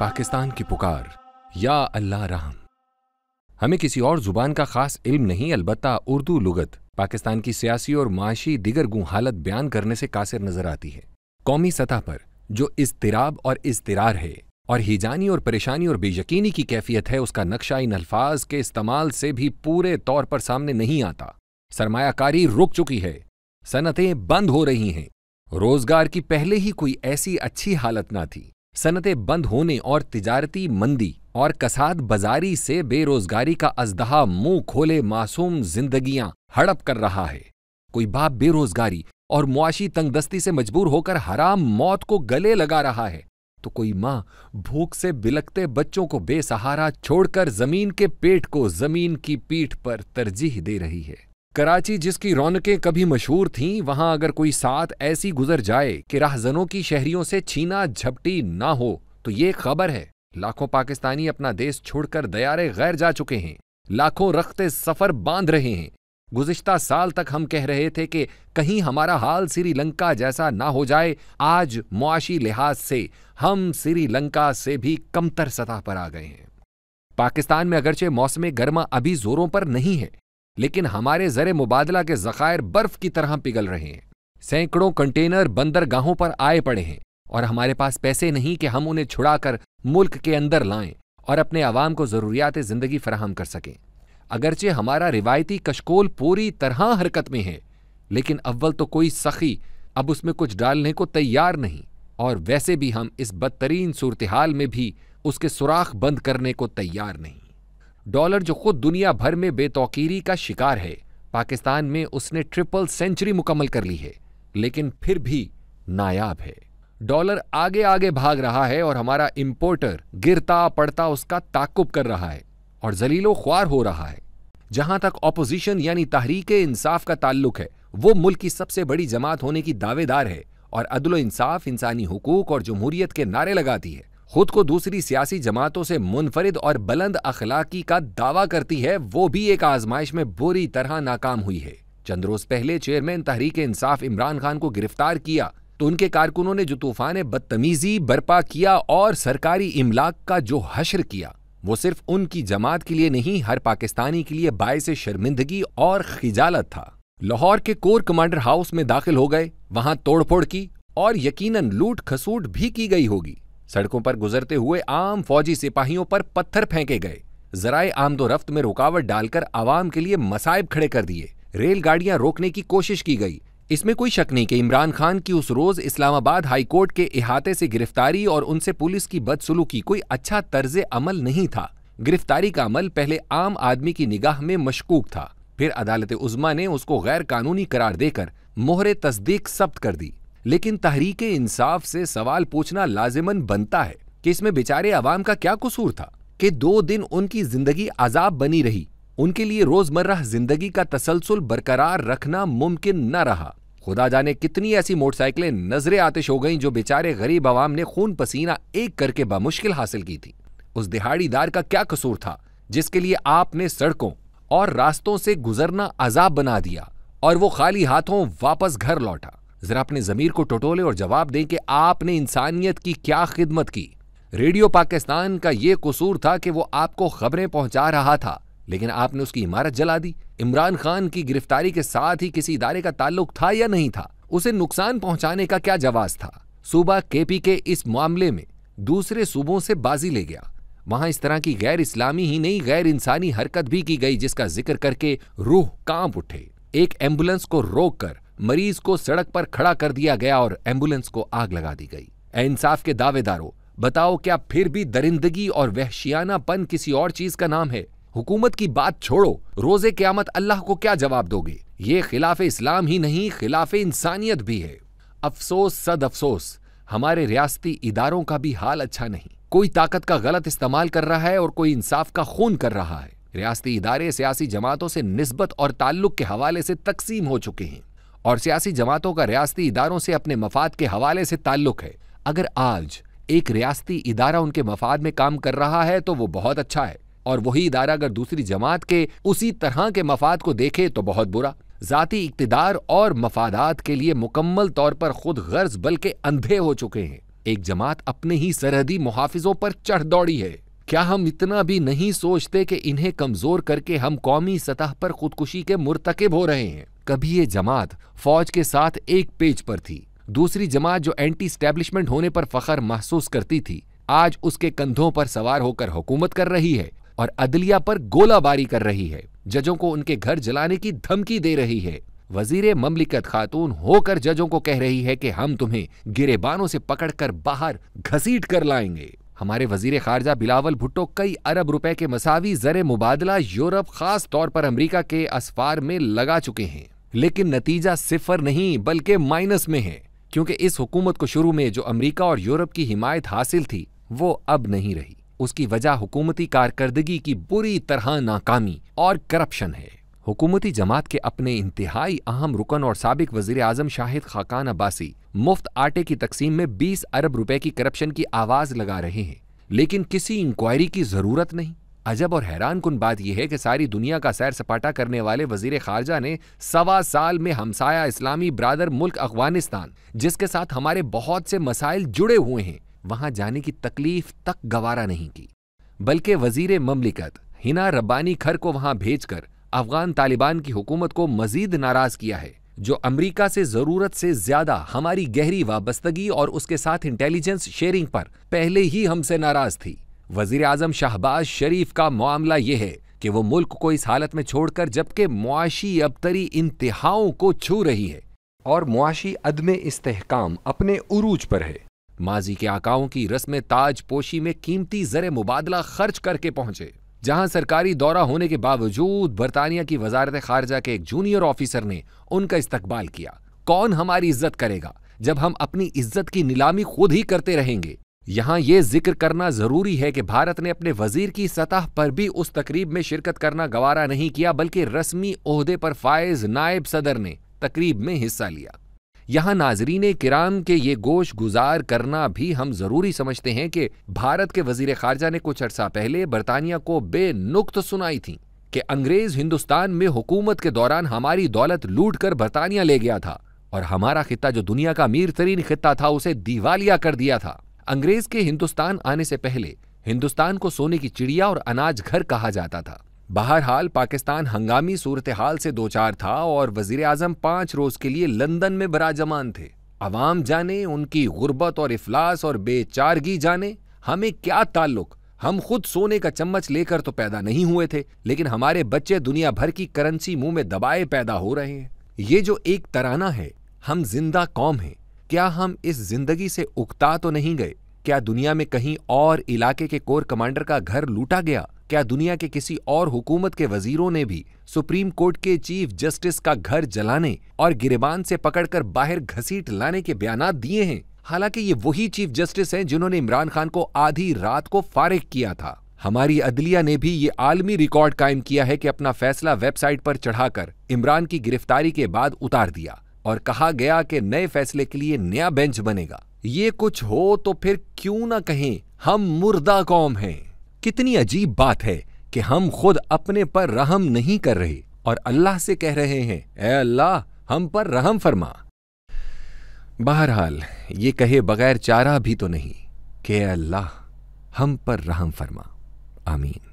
पाकिस्तान की पुकार या अल्लाह रहम हमें किसी और जुबान का खास इल्म नहीं अलबत् उर्दू लुगत पाकिस्तान की सियासी और माशी दिगर गु हालत बयान करने से कासिर नजर आती है कौमी सतह पर जो इसतराब और इसतरार है और हिजानी और परेशानी और बेयकीनी की कैफियत है उसका नक्शा इन अल्फाज के इस्तेमाल से भी पूरे तौर पर सामने नहीं आता सरमायाकारी रुक चुकी है सनतें बंद हो रही हैं रोजगार की पहले ही कोई ऐसी अच्छी हालत ना थी सनतें बंद होने और तिजारती मंदी और कसाद बाजारी से बेरोजगारी का अजदहा मुंह खोले मासूम जिंदगियां हड़प कर रहा है कोई बाप बेरोजगारी और मुआशी तंगदस्ती से मजबूर होकर हराम मौत को गले लगा रहा है तो कोई माँ भूख से बिलकते बच्चों को बेसहारा छोड़कर जमीन के पेट को जमीन की पीठ पर तरजीह दे रही है कराची जिसकी रौनकें कभी मशहूर थीं वहां अगर कोई साथ ऐसी गुजर जाए कि राहजनों की शहरियों से छीना झपटी ना हो तो ये खबर है लाखों पाकिस्तानी अपना देश छोड़कर दयारे गैर जा चुके हैं लाखों रखते सफर बांध रहे हैं गुजश्ता साल तक हम कह रहे थे कि कहीं हमारा हाल श्रीलंका जैसा ना हो जाए आज मुआशी लिहाज से हम श्रीलंका से भी कमतर सतह पर आ गए हैं पाकिस्तान में अगरचे मौसम गर्मा अभी जोरों पर नहीं है लेकिन हमारे जर मुबादला के जखायर बर्फ की तरह पिघल रहे हैं सैकड़ों कंटेनर बंदरगाहों पर आए पड़े हैं और हमारे पास पैसे नहीं कि हम उन्हें छुड़ाकर मुल्क के अंदर लाएं और अपने आवाम को ज़रूरियात ज़िंदगी फराहम कर सकें अगरचे हमारा रिवायती कशकोल पूरी तरह हरकत में है लेकिन अव्वल तो कोई सखी अब उसमें कुछ डालने को तैयार नहीं और वैसे भी हम इस बदतरीन सूरतहाल में भी उसके सुराख बंद करने को तैयार नहीं डॉलर जो खुद दुनिया भर में बेतौकीरी का शिकार है पाकिस्तान में उसने ट्रिपल सेंचुरी मुकम्मल कर ली है लेकिन फिर भी नायाब है डॉलर आगे आगे भाग रहा है और हमारा इम्पोर्टर गिरता पड़ता उसका ताकुब कर रहा है और जलीलो ख्वार हो रहा है जहां तक ऑपोजिशन यानी तहरीक इंसाफ का ताल्लुक है वो मुल्क की सबसे बड़ी जमात होने की दावेदार है और अदल इंसाफ इंसानी हुकूक और जमहूरियत के नारे लगाती है खुद को दूसरी सियासी जमातों से मुनफरद और बुलंद अखलाकी का दावा करती है वो भी एक आजमाइश में बुरी तरह नाकाम हुई है चंद रोज पहले चेयरमैन तहरीक इंसाफ इमरान खान को गिरफ्तार किया तो उनके कारकुनों ने जो तूफान बदतमीजी बर्पा किया और सरकारी इमलाक का जो हशर किया वो सिर्फ उनकी जमात के लिए नहीं हर पाकिस्तानी के लिए बायस शर्मिंदगी और खिजालत था लाहौर के कोर कमांडर हाउस में दाखिल हो गए वहां तोड़फोड़ की और यकीनन लूट खसूट भी की गई होगी सड़कों पर गुजरते हुए आम फौजी सिपाहियों पर पत्थर फेंके गए जराए आमदोरफ्त में रुकावट डालकर आवाम के लिए मसाइब खड़े कर दिए रेलगाड़ियां रोकने की कोशिश की गई इसमें कोई शक नहीं कि इमरान खान की उस रोज इस्लामाबाद हाईकोर्ट के अहाते से गिरफ्तारी और उनसे पुलिस की बदसलूकी कोई अच्छा तर्ज अमल नहीं था गिरफ्तारी का अमल पहले आम आदमी की निगाह में मशकूक था फिर अदालत उजमा ने उसको गैर कानूनी करार देकर मोहरे तस्दीक जब्त कर दी लेकिन तहरीक इंसाफ से सवाल पूछना लाजिमन बनता है कि इसमें बेचारे अवाम का क्या कसूर था कि दो दिन उनकी जिंदगी अजाब बनी रही उनके लिए रोजमर्रा जिंदगी का तसलसल बरकरार रखना मुमकिन न रहा खुदा जाने कितनी ऐसी मोटरसाइकिलें नजरे आतिश हो गईं जो बेचारे गरीब आवाम ने खून पसीना एक करके बामुश्किल हासिल की थी उस दिहाड़ीदार का क्या कसूर था जिसके लिए आपने सड़कों और रास्तों से गुजरना अजाब बना दिया और वो खाली हाथों वापस घर लौटा जरा अपने जमीर को टटोले और जवाब दें कि आपने इंसानियत की क्या खिदमत की रेडियो पाकिस्तान का यह कसूर था कि वो आपको खबरें पहुंचा रहा था लेकिन आपने उसकी इमारत जला दी इमरान खान की गिरफ्तारी के साथ ही किसी इदारे का ताल्लुक था या नहीं था उसे नुकसान पहुंचाने का क्या जवाब था सूबा केपी के इस मामले में दूसरे सूबों से बाजी ले गया वहां इस तरह की गैर इस्लामी ही नहीं गैर इंसानी हरकत भी की गई जिसका जिक्र करके रूह कांप उठे एक एम्बुलेंस को रोक कर मरीज को सड़क पर खड़ा कर दिया गया और एम्बुलेंस को आग लगा दी गई इंसाफ के दावेदारों बताओ क्या फिर भी दरिंदगी और वहशियानापन किसी और चीज का नाम है हुकूमत की बात छोड़ो रोजे क्यामत अल्लाह को क्या जवाब दोगे ये खिलाफ इस्लाम ही नहीं खिलाफ इंसानियत भी है अफसोस सद अफसोस हमारे रियासती इदारों का भी हाल अच्छा नहीं कोई ताकत का गलत इस्तेमाल कर रहा है और कोई इंसाफ का खून कर रहा है रियासती इदारे सियासी जमातों से नस्बत और ताल्लुक के हवाले से तकसीम हो चुके हैं और सियासी जमातों का रियाती इदारों से अपने मफाद के हवाले से ताल्लुक है अगर आज एक रियाती इदारा उनके मफाद में काम कर रहा है तो वो बहुत अच्छा है और वही इदारा अगर दूसरी जमात के उसी तरह के मफाद को देखे तो बहुत बुरा ज़ाती इकतदार और मफादात के लिए मुकम्मल तौर पर खुद गर्ज बल्कि अंधे हो चुके हैं एक जमात अपने ही सरहदी मुहाफिजों पर चढ़ दौड़ी है क्या हम इतना भी नहीं सोचते कि इन्हें कमजोर करके हम कौमी सतह पर खुदकुशी के मुरतकब हो रहे हैं कभी ये जमात फौज के साथ एक पेज पर थी दूसरी जमात जो एंटी स्टैब्लिशमेंट होने पर फखर महसूस करती थी आज उसके कंधों पर सवार होकर हुकूमत कर रही है और अदलिया पर गोलाबारी कर रही है जजों को उनके घर जलाने की धमकी दे रही है वजीर ममलिकत खातून होकर जजों को कह रही है कि हम तुम्हें गिरेबानों से पकड़कर बाहर घसीट कर लाएंगे हमारे वजीर खारजा बिलावल भुट्टो कई अरब रुपए के मसावी जर मुबादला यूरोप खास तौर पर अमरीका के असफार में लगा चुके हैं लेकिन नतीजा सिफर नहीं बल्कि माइनस में है क्योंकि इस हुकूमत को शुरू में जो अमरीका और यूरोप की हिमायत हासिल थी वो अब नहीं रही उसकी वजह हुकूमती कारकर्दगी की बुरी तरह नाकामी और करप्शन है हुकूमती जमात के अपने इंतहाई अहम रुकन और सबक वजीर अजम शाहिद खाकान अब्बासी मुफ्त आटे की तकसीम में बीस अरब रुपए की करप्शन की आवाज़ लगा रहे हैं लेकिन किसी इंक्वायरी की ज़रूरत नहीं अजब और हैरान कन बात यह है कि सारी दुनिया का सैर सपाटा करने वाले वजीर खारजा ने सवा साल में हमसाया इस्लामी ब्रादर मुल्क अफगानिस्तान जिसके साथ हमारे बहुत से मसाइल जुड़े हुए हैं वहां जाने की तकलीफ तक गवारा नहीं की बल्कि वजीर ममलिकत हिना रब्बानी खर को वहां भेजकर अफगान तालिबान की हुकूमत को मजीद नाराज किया है जो अमरीका से जरूरत से ज्यादा हमारी गहरी वाबस्तगी और उसके साथ इंटेलिजेंस शेयरिंग पर पहले ही हमसे नाराज थी वजीर आजम शाहबाज शरीफ का मामला यह है कि वो मुल्क को इस हालत में छोड़कर जबकि मुआशी अबतरी इंतहाओं को छू रही है और मुआशी अदम इस्तेकाम अपने उरूज पर है माजी के आकाओं की रस्म ताज पोशी में कीमती जर मुबादला खर्च करके पहुंचे जहां सरकारी दौरा होने के बावजूद बरतानिया की वजारत खारजा के एक जूनियर ऑफिसर ने उनका इस्तकबाल किया कौन हमारी इज्जत करेगा जब हम अपनी इज्जत की नीलामी खुद ही करते रहेंगे यहाँ ये जिक्र करना जरूरी है कि भारत ने अपने वजीर की सतह पर भी उस तकरीब में शिरकत करना गवारा नहीं किया बल्कि रस्मी ओहदे पर फायज नायब सदर ने तकरीब में हिस्सा लिया यहाँ नाजरीन किराम के ये गोश गुजार करना भी हम ज़रूरी समझते हैं कि भारत के वजीर खारजा ने कुछ अर्सा पहले बरतानिया को बेनुक्त सुनाई थी कि अंग्रेज़ हिंदुस्तान में हुकूमत के दौरान हमारी दौलत लूट कर बरतानिया ले गया था और हमारा खिता जो दुनिया का अमीर तरीन खिता था उसे दिवालिया कर दिया था अंग्रेज के हिंदुस्तान आने से पहले हिंदुस्तान को सोने की चिड़िया और अनाज घर कहा जाता था बहरहाल पाकिस्तान हंगामी सूरत हाल से दो चार था और वजीर अजम पाँच रोज के लिए लंदन में बराजमान थे अवाम जाने उनकी गुर्बत और अफलास और बेचारगी जाने हमें क्या ताल्लुक हम खुद सोने का चम्मच लेकर तो पैदा नहीं हुए थे लेकिन हमारे बच्चे दुनिया भर की करेंसी मुंह में दबाए पैदा हो रहे हैं ये जो एक तराना है हम जिंदा कौम हैं क्या हम इस जिंदगी से उगता तो नहीं गए क्या दुनिया में कहीं और इलाके के कोर कमांडर का घर लूटा गया क्या दुनिया के किसी और हुकूमत के वजीरों ने भी सुप्रीम कोर्ट के चीफ जस्टिस का घर जलाने और गिरबान से पकड़कर बाहर घसीट लाने के बयान दिए हैं हालांकि ये वही चीफ जस्टिस हैं जिन्होंने इमरान खान को आधी रात को फारिग किया था हमारी अदलिया ने भी ये आलमी रिकॉर्ड कायम किया है कि अपना फैसला वेबसाइट पर चढ़ाकर इमरान की गिरफ्तारी के बाद उतार दिया और कहा गया कि नए फैसले के लिए नया बेंच बनेगा ये कुछ हो तो फिर क्यों ना कहें हम मुर्दा कौम हैं कितनी अजीब बात है कि हम खुद अपने पर रहम नहीं कर रहे और अल्लाह से कह रहे हैं ए अल्लाह हम पर रहम फरमा बहरहाल ये कहे बगैर चारा भी तो नहीं कि अल्लाह हम पर रहम फरमा आमीन